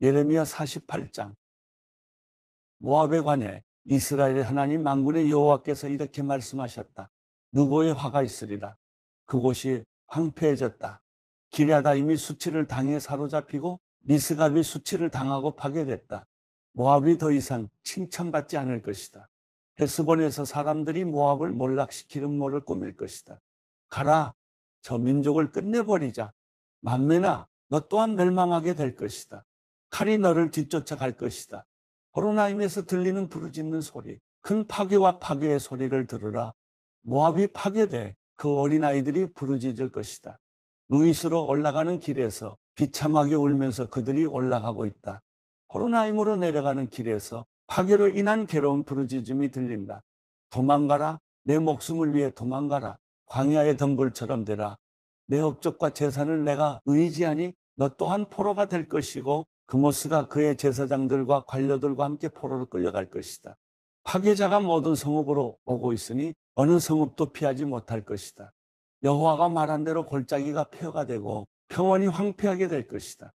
예레미야 48장 모압에 관해 이스라엘의 하나님 만군의 여호와께서 이렇게 말씀하셨다. 누구의 화가 있으리라. 그곳이 황폐해졌다. 기랴다임이 수치를 당해 사로잡히고 미스갑이 수치를 당하고 파괴됐다. 모압이 더 이상 칭찬받지 않을 것이다. 헤스본에서 사람들이 모압을 몰락시키는 모를 꾸밀 것이다. 가라, 저 민족을 끝내버리자. 만매나 너 또한 멸망하게 될 것이다. 칼이 너를 뒤쫓아갈 것이다. 호로나임에서 들리는 부르짖는 소리, 큰 파괴와 파괴의 소리를 들으라. 모압이 파괴돼 그 어린아이들이 부르짖을 것이다. 루이스로 올라가는 길에서 비참하게 울면서 그들이 올라가고 있다. 호로나임으로 내려가는 길에서 파괴로 인한 괴로운 부르짖음이 들린다. 도망가라. 내 목숨을 위해 도망가라. 광야의 덩굴처럼 되라. 내 업적과 재산을 내가 의지하니 너 또한 포로가 될 것이고 그모스가 그의 제사장들과 관료들과 함께 포로로 끌려갈 것이다. 파괴자가 모든 성읍으로 오고 있으니 어느 성읍도 피하지 못할 것이다. 여호와가 말한 대로 골짜기가 폐허가 되고 평원이 황폐하게 될 것이다.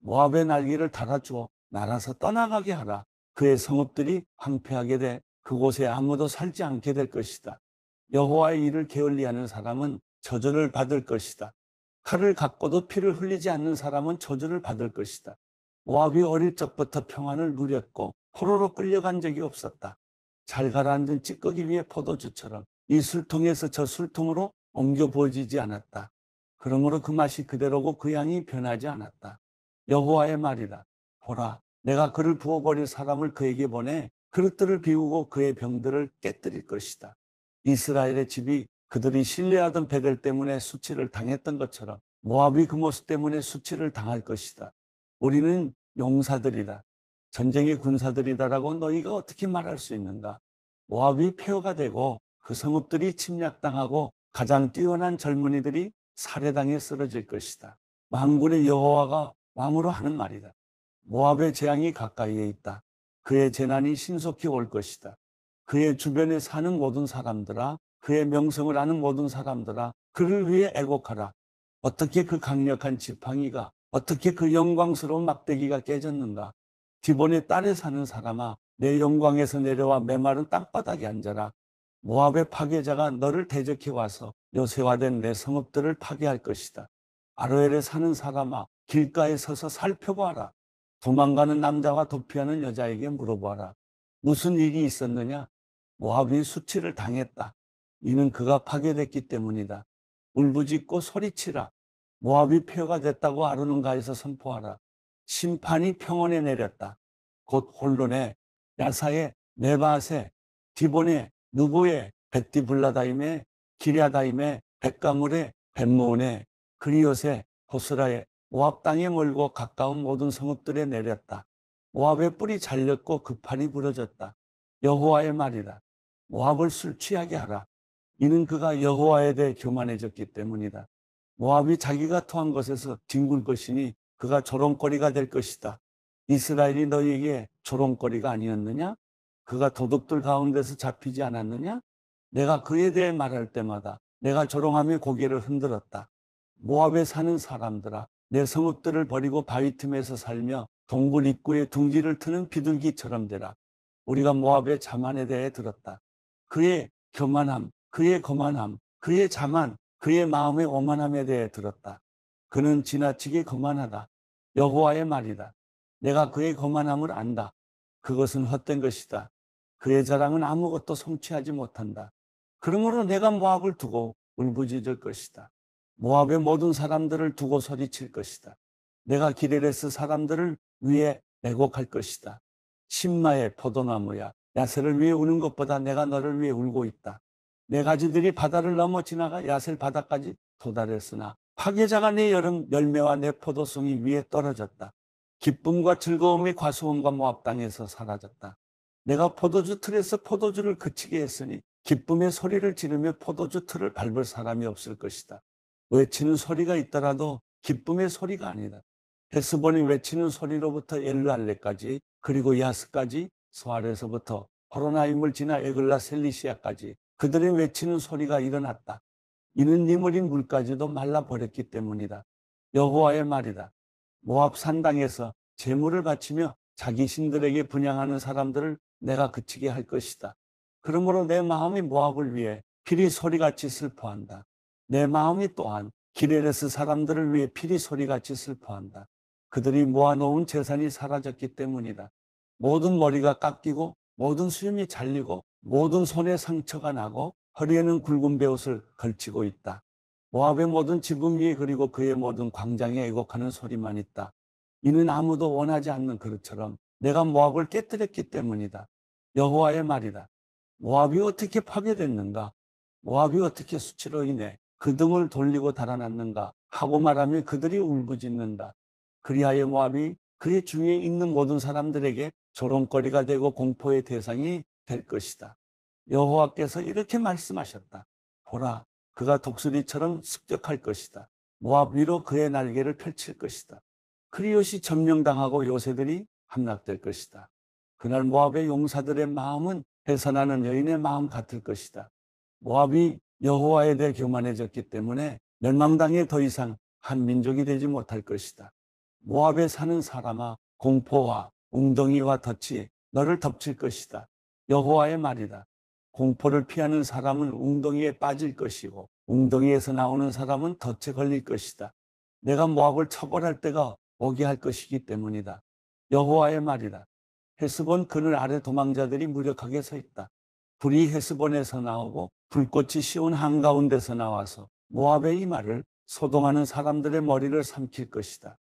모압의 날개를 달아주어 날아서 떠나가게 하라. 그의 성읍들이 황폐하게 돼 그곳에 아무도 살지 않게 될 것이다. 여호와의 일을 게을리하는 사람은 저주를 받을 것이다. 칼을 갖고도 피를 흘리지 않는 사람은 저주를 받을 것이다. 모압이 어릴 적부터 평안을 누렸고 포로로 끌려간 적이 없었다. 잘 가라앉은 찌꺼기 위에 포도주처럼 이 술통에서 저 술통으로 옮겨 보지지 않았다. 그러므로 그 맛이 그대로고 그 양이 변하지 않았다. 여호와의 말이다. 보라, 내가 그를 부어버릴 사람을 그에게 보내 그릇들을 비우고 그의 병들을 깨뜨릴 것이다. 이스라엘의 집이 그들이 신뢰하던 백을 때문에 수치를 당했던 것처럼 모압이 그 모습 때문에 수치를 당할 것이다. 우리는 용사들이다. 전쟁의 군사들이다라고 너희가 어떻게 말할 수 있는가? 모압이 폐허가 되고 그 성읍들이 침략당하고 가장 뛰어난 젊은이들이 살해당해 쓰러질 것이다. 망군의 여호와가 왕으로 하는 말이다. 모압의 재앙이 가까이에 있다. 그의 재난이 신속히 올 것이다. 그의 주변에 사는 모든 사람들아, 그의 명성을 아는 모든 사람들아, 그를 위해 애곡하라. 어떻게 그 강력한 지팡이가 어떻게 그 영광스러운 막대기가 깨졌는가? 기본의 땅에 사는 사람아, 내 영광에서 내려와 메마른 땅바닥에 앉아라. 모압의 파괴자가 너를 대적해 와서 요새화된 내 성읍들을 파괴할 것이다. 아로엘에 사는 사람아, 길가에 서서 살펴봐라. 도망가는 남자와 도피하는 여자에게 물어봐라. 무슨 일이 있었느냐? 모압이 수치를 당했다. 이는 그가 파괴됐기 때문이다. 울부짖고 소리치라. 모압이 폐허가 됐다고 아르는가에서 선포하라. 심판이 평원에 내렸다. 곧 홀론에 야사에 네바세 디본에 누보에 벳디블라다임에 기랴다임에 백가물에 벳모온에 그리옷에 호스라에 모압 땅에 멀고 가까운 모든 성읍들에 내렸다. 모압의 뿔이 잘렸고 급판이 부러졌다. 여호와의 말이라. 모압을 술 취하게 하라. 이는 그가 여호와에 대해 교만해졌기 때문이다. 모압이 자기가 토한 것에서 뒹굴 것이니 그가 조롱거리가 될 것이다. 이스라엘이 너희에게 조롱거리가 아니었느냐? 그가 도둑들 가운데서 잡히지 않았느냐? 내가 그에 대해 말할 때마다 내가 조롱하며 고개를 흔들었다. 모압에 사는 사람들아, 내 성읍들을 버리고 바위 틈에서 살며 동굴 입구에 둥지를 트는 비둘기처럼 되라. 우리가 모압의 자만에 대해 들었다. 그의 교만함, 그의 거만함, 그의 자만, 그의 마음의 오만함에 대해 들었다. 그는 지나치게 거만하다. 여호와의 말이다. 내가 그의 거만함을 안다. 그것은 헛된 것이다. 그의 자랑은 아무것도 성취하지 못한다. 그러므로 내가 모압을 두고 울부짖을 것이다. 모압의 모든 사람들을 두고 소리칠 것이다. 내가 기레레스 사람들을 위해 애곡할 것이다. 신마의 포도나무야. 야세를 위해 우는 것보다 내가 너를 위해 울고 있다. 네 가지들이 바다를 넘어 지나가 야셀 바다까지 도달했으나 파괴자가 내 여름 열매와 내 포도송이 위에 떨어졌다. 기쁨과 즐거움이 과수원과 모압 땅에서 사라졌다. 내가 포도주 틀에서 포도주를 그치게 했으니 기쁨의 소리를 지르며 포도주 틀을 밟을 사람이 없을 것이다. 외치는 소리가 있더라도 기쁨의 소리가 아니다. 헤스본이 외치는 소리로부터 엘르알레까지 그리고 야스까지 소알에서부터 호로나임을 지나 에글라 셀리시아까지 그들이 외치는 소리가 일어났다. 이는 니물인 네 물까지도 말라버렸기 때문이다. 여호와의 말이다. 모압 산당에서 재물을 바치며 자기 신들에게 분양하는 사람들을 내가 그치게 할 것이다. 그러므로 내 마음이 모압을 위해 피리 소리같이 슬퍼한다. 내 마음이 또한 기레레스 사람들을 위해 피리 소리같이 슬퍼한다. 그들이 모아놓은 재산이 사라졌기 때문이다. 모든 머리가 깎이고 모든 수염이 잘리고 모든 손에 상처가 나고 허리에는 굵은 배옷을 걸치고 있다. 모압의 모든 지붕 위에 그리고 그의 모든 광장에 애곡하는 소리만 있다. 이는 아무도 원하지 않는 그릇처럼 내가 모압을 깨뜨렸기 때문이다. 여호와의 말이다. 모압이 어떻게 파괴됐는가? 모압이 어떻게 수치로 인해 그 등을 돌리고 달아났는가? 하고 말하며 그들이 울부짖는다. 그리하여 모압이 그의 중에 있는 모든 사람들에게 조롱거리가 되고 공포의 대상이 될 것이다. 여호와께서 이렇게 말씀하셨다. 보라, 그가 독수리처럼 습격할 것이다. 모압 위로 그의 날개를 펼칠 것이다. 크리옷이 점령당하고 요새들이 함락될 것이다. 그날 모압의 용사들의 마음은 해산하는 여인의 마음 같을 것이다. 모압이 여호와에 대해 교만해졌기 때문에 멸망당해 더 이상 한 민족이 되지 못할 것이다. 모압에 사는 사람아 공포와 웅덩이와 덫이 너를 덮칠 것이다. 여호와의 말이다. 공포를 피하는 사람은 웅덩이에 빠질 것이고 웅덩이에서 나오는 사람은 덫에 걸릴 것이다. 내가 모압을 처벌할 때가 오게 할 것이기 때문이다. 여호와의 말이다. 헤스본 그늘 아래 도망자들이 무력하게 서 있다. 불이 헤스본에서 나오고 불꽃이 시온 한가운데서 나와서 모압의 이 말을 소동하는 사람들의 머리를 삼킬 것이다.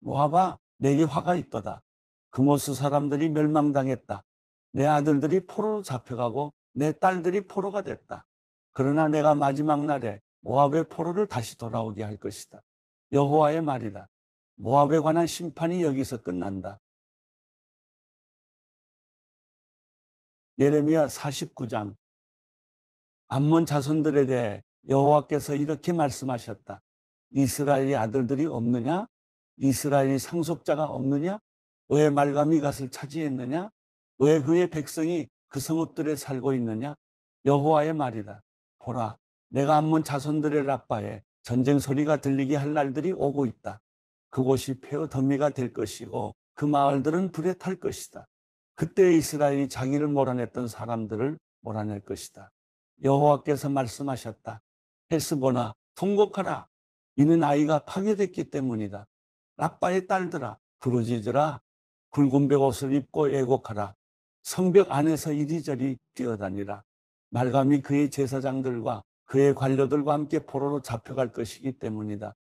모압아 내게 화가 있도다. 그모스 사람들이 멸망당했다. 내 아들들이 포로로 잡혀가고 내 딸들이 포로가 됐다. 그러나 내가 마지막 날에 모압의 포로를 다시 돌아오게 할 것이다. 여호와의 말이다. 모압에 관한 심판이 여기서 끝난다. 예레미야 49장 암몬 자손들에 대해 여호와께서 이렇게 말씀하셨다. 이스라엘의 아들들이 없느냐? 이스라엘의 상속자가 없느냐? 왜 말감이 이것을 차지했느냐? 왜 그의 백성이 그 성읍들에 살고 있느냐? 여호와의 말이다. 보라, 내가 암몬 자손들의 라빠에 전쟁 소리가 들리게 할 날들이 오고 있다. 그곳이 폐허 더미가 될 것이고 그 마을들은 불에 탈 것이다. 그때 이스라엘이 자기를 몰아냈던 사람들을 몰아낼 것이다. 여호와께서 말씀하셨다. 헬스보나 통곡하라. 이는 아이가 파괴됐기 때문이다. 라빠의 딸들아 부르짖으라. 굵은 백옷을 입고 애곡하라. 성벽 안에서 이리저리 뛰어다니라. 말감이 그의 제사장들과 그의 관료들과 함께 포로로 잡혀갈 것이기 때문이다.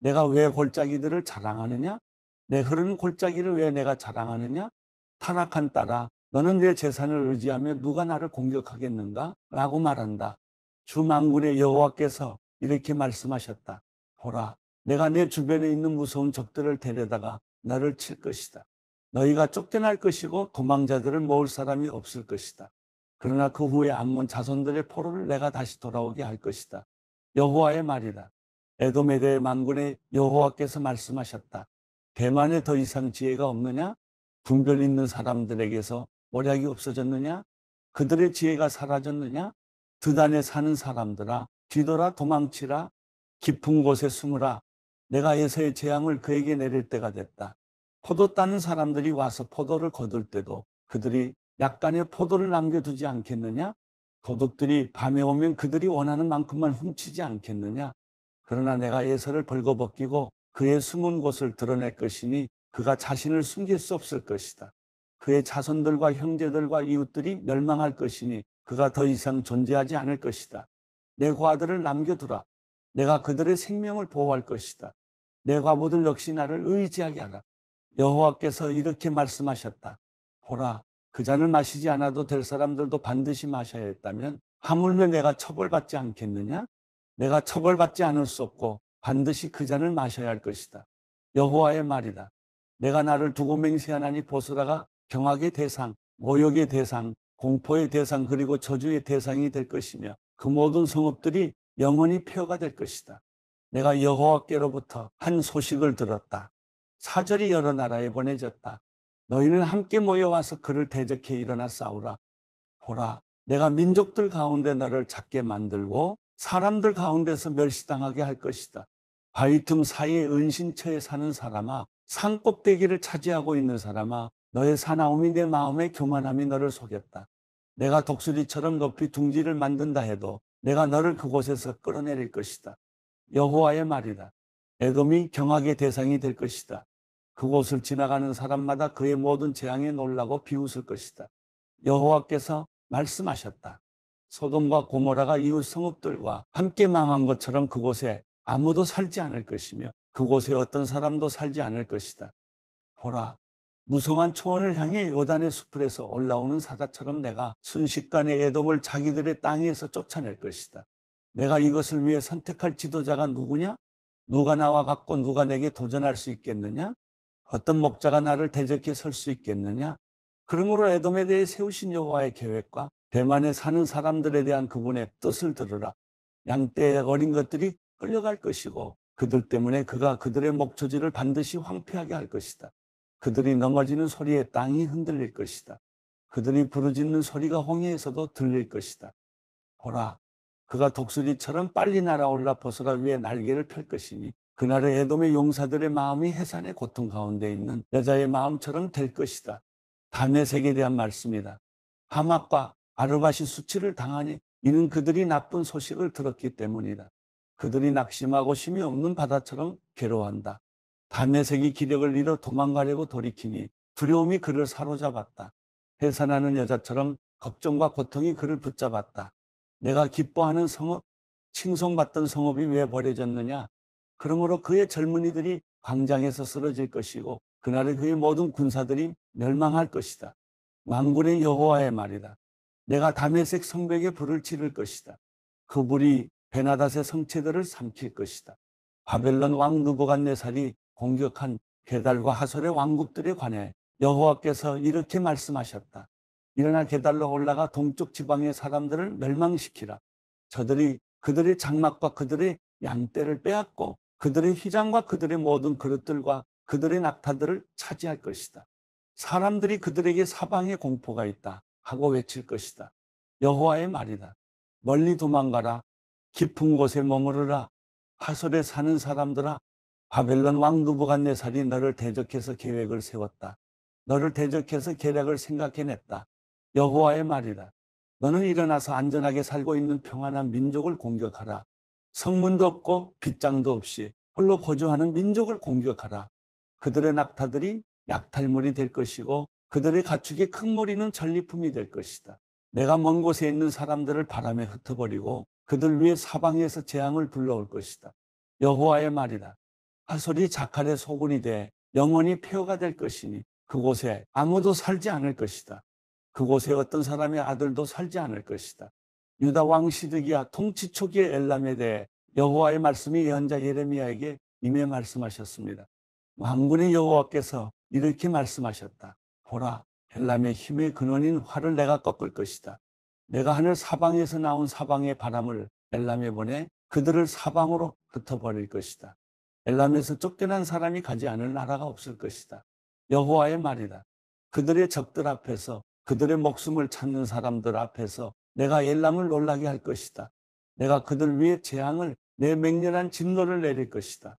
내가 왜 골짜기들을 자랑하느냐? 내 흐르는 골짜기를 왜 내가 자랑하느냐? 타락한 딸아, 너는 내 재산을 의지하며 누가 나를 공격하겠는가? 라고 말한다. 주망군의 여호와께서 이렇게 말씀하셨다. 보라, 내가 내 주변에 있는 무서운 적들을 데려다가 나를 칠 것이다. 너희가 쫓겨날 것이고 도망자들을 모을 사람이 없을 것이다. 그러나 그 후에 암몬 자손들의 포로를 내가 다시 돌아오게 할 것이다. 여호와의 말이다. 에돔에 대해 만군의 여호와께서 말씀하셨다. 대만에 더 이상 지혜가 없느냐? 분별 있는 사람들에게서 모략이 없어졌느냐? 그들의 지혜가 사라졌느냐? 드단에 사는 사람들아, 뒤돌아 도망치라, 깊은 곳에 숨으라. 내가 예서의 재앙을 그에게 내릴 때가 됐다. 포도 따는 사람들이 와서 포도를 거둘 때도 그들이 약간의 포도를 남겨두지 않겠느냐? 도둑들이 밤에 오면 그들이 원하는 만큼만 훔치지 않겠느냐? 그러나 내가 예서를 벌거벗기고 그의 숨은 곳을 드러낼 것이니 그가 자신을 숨길 수 없을 것이다. 그의 자손들과 형제들과 이웃들이 멸망할 것이니 그가 더 이상 존재하지 않을 것이다. 내 과들을 남겨두라. 내가 그들의 생명을 보호할 것이다. 내 과부들 역시 나를 의지하게 하라. 여호와께서 이렇게 말씀하셨다. 보라, 그 잔을 마시지 않아도 될 사람들도 반드시 마셔야 했다면 하물며 내가 처벌받지 않겠느냐? 내가 처벌받지 않을 수 없고 반드시 그 잔을 마셔야 할 것이다. 여호와의 말이다. 내가 나를 두고 맹세하나니 보스라가 경악의 대상, 모욕의 대상, 공포의 대상, 그리고 저주의 대상이 될 것이며 그 모든 성읍들이 영원히 폐허가 될 것이다. 내가 여호와께로부터 한 소식을 들었다. 사절이 여러 나라에 보내졌다. 너희는 함께 모여와서 그를 대적해 일어나 싸우라. 보라, 내가 민족들 가운데 너를 작게 만들고 사람들 가운데서 멸시당하게 할 것이다. 바위 틈 사이에 은신처에 사는 사람아, 산 꼭대기를 차지하고 있는 사람아, 너의 사나움이 내 마음의 교만함이 너를 속였다. 내가 독수리처럼 높이 둥지를 만든다 해도 내가 너를 그곳에서 끌어내릴 것이다. 여호와의 말이다. 애금이 경악의 대상이 될 것이다. 그곳을 지나가는 사람마다 그의 모든 재앙에 놀라고 비웃을 것이다. 여호와께서 말씀하셨다. 소돔과 고모라가 이웃 성읍들과 함께 망한 것처럼 그곳에 아무도 살지 않을 것이며 그곳에 어떤 사람도 살지 않을 것이다. 보라, 무성한 초원을 향해 요단의 수풀에서 올라오는 사자처럼 내가 순식간에 애돔을 자기들의 땅에서 쫓아낼 것이다. 내가 이것을 위해 선택할 지도자가 누구냐? 누가 나와 같고 누가 내게 도전할 수 있겠느냐? 어떤 목자가 나를 대적해 설 수 있겠느냐? 그러므로 에돔에 대해 세우신 여호와의 계획과 대만에 사는 사람들에 대한 그분의 뜻을 들으라. 양떼 어린 것들이 끌려갈 것이고 그들 때문에 그가 그들의 목초지를 반드시 황폐하게 할 것이다. 그들이 넘어지는 소리에 땅이 흔들릴 것이다. 그들이 부르짖는 소리가 홍해에서도 들릴 것이다. 보라, 그가 독수리처럼 빨리 날아올라 버스가 위에 날개를 펼 것이니 그날의 에돔의 용사들의 마음이 해산의 고통 가운데 있는 여자의 마음처럼 될 것이다. 담메색에 대한 말씀이다. 하막과 아르바시 수치를 당하니 이는 그들이 나쁜 소식을 들었기 때문이다. 그들이 낙심하고 힘이 없는 바다처럼 괴로워한다. 담메색이 기력을 잃어 도망가려고 돌이키니 두려움이 그를 사로잡았다. 해산하는 여자처럼 걱정과 고통이 그를 붙잡았다. 내가 기뻐하는 성읍, 칭송받던 성읍이 왜 버려졌느냐? 그러므로 그의 젊은이들이 광장에서 쓰러질 것이고 그날의 그의 모든 군사들이 멸망할 것이다. 만군의 여호와의 말이다. 내가 담에색 성벽에 불을 지를 것이다. 그 불이 베나닷의 성체들을 삼킬 것이다. 바벨론 왕 느고갓네살이 공격한 게달과 하솔의 왕국들에 관해 여호와께서 이렇게 말씀하셨다. 일어나 게달로 올라가 동쪽 지방의 사람들을 멸망시키라. 저들이 그들의 장막과 그들의 양떼를 빼앗고 그들의 희장과 그들의 모든 그릇들과 그들의 낙타들을 차지할 것이다. 사람들이 그들에게 사방에 공포가 있다 하고 외칠 것이다. 여호와의 말이다. 멀리 도망가라. 깊은 곳에 머무르라. 하솔에 사는 사람들아 바벨론 왕누부간네살이 너를 대적해서 계획을 세웠다. 너를 대적해서 계략을 생각해냈다. 여호와의 말이다. 너는 일어나서 안전하게 살고 있는 평안한 민족을 공격하라. 성문도 없고 빗장도 없이 홀로 거주하는 민족을 공격하라. 그들의 낙타들이 약탈물이 될 것이고 그들의 가축이큰 머리는 전리품이 될 것이다. 내가 먼 곳에 있는 사람들을 바람에 흩어버리고 그들 위에 사방에서 재앙을 불러올 것이다. 여호와의 말이라. 하솔이 자칼의 소군이 돼 영원히 폐허가 될 것이니 그곳에 아무도 살지 않을 것이다. 그곳에 어떤 사람의 아들도 살지 않을 것이다. 유다 왕 시드기야 통치 초기의 엘람에 대해 여호와의 말씀이 예언자 예레미야에게 임해 말씀하셨습니다. 왕군의 여호와께서 이렇게 말씀하셨다. 보라, 엘람의 힘의 근원인 활을 내가 꺾을 것이다. 내가 하늘 사방에서 나온 사방의 바람을 엘람에 보내 그들을 사방으로 흩어버릴 것이다. 엘람에서 쫓겨난 사람이 가지 않을 나라가 없을 것이다. 여호와의 말이다. 그들의 적들 앞에서 그들의 목숨을 찾는 사람들 앞에서 내가 엘람을 놀라게 할 것이다. 내가 그들 위에 재앙을 내 맹렬한 진노를 내릴 것이다.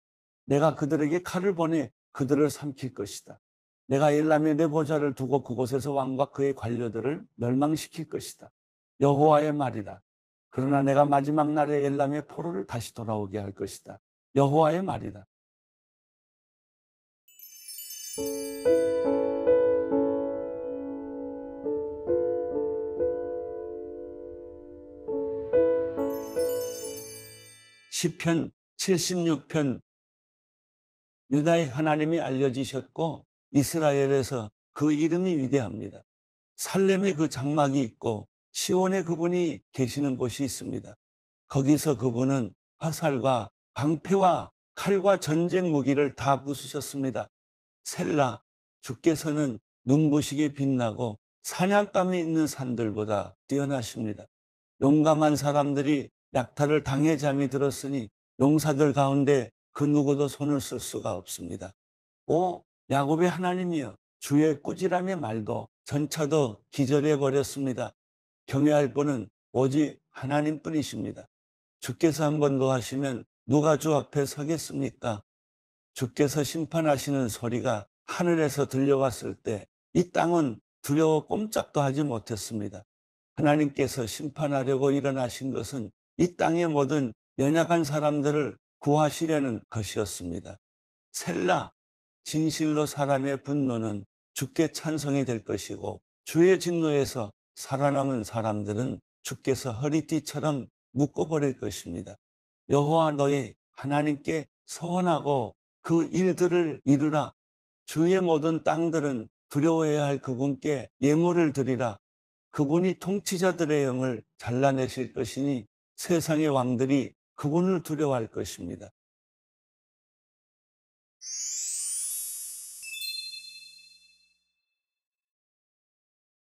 내가 그들에게 칼을 보내 그들을 삼킬 것이다. 내가 엘람에 내 보좌를 두고 그곳에서 왕과 그의 관료들을 멸망시킬 것이다. 여호와의 말이다. 그러나 내가 마지막 날에 엘람의 포로를 다시 돌아오게 할 것이다. 여호와의 말이다. 10편, 76편 유다의 하나님이 알려지셨고 이스라엘에서 그 이름이 위대합니다. 살렘에 그 장막이 있고 시온에 그분이 계시는 곳이 있습니다. 거기서 그분은 화살과 방패와 칼과 전쟁 무기를 다 부수셨습니다. 셀라, 주께서는 눈부시게 빛나고 사냥감이 있는 산들보다 뛰어나십니다. 용감한 사람들이 약탈을 당해 잠이 들었으니 용사들 가운데 그 누구도 손을 쓸 수가 없습니다. 오 야곱의 하나님이여 주의 꾸지람의 말도 전차도 기절해 버렸습니다. 경외할 분은 오직 하나님뿐이십니다. 주께서 한번더 하시면 누가 주 앞에 서겠습니까? 주께서 심판하시는 소리가 하늘에서 들려왔을 때 이 땅은 두려워 꼼짝도 하지 못했습니다. 하나님께서 심판하려고 일어나신 것은 이 땅의 모든 연약한 사람들을 구하시려는 것이었습니다. 셀라, 진실로 사람의 분노는 죽게 찬성이 될 것이고 주의 진노에서 살아남은 사람들은 주께서 허리띠처럼 묶어버릴 것입니다. 여호와 너의 하나님께 서원하고 그 일들을 이루라. 주의 모든 땅들은 두려워해야 할 그분께 예물을 드리라. 그분이 통치자들의 영을 잘라내실 것이니 세상의 왕들이 그분을 두려워할 것입니다.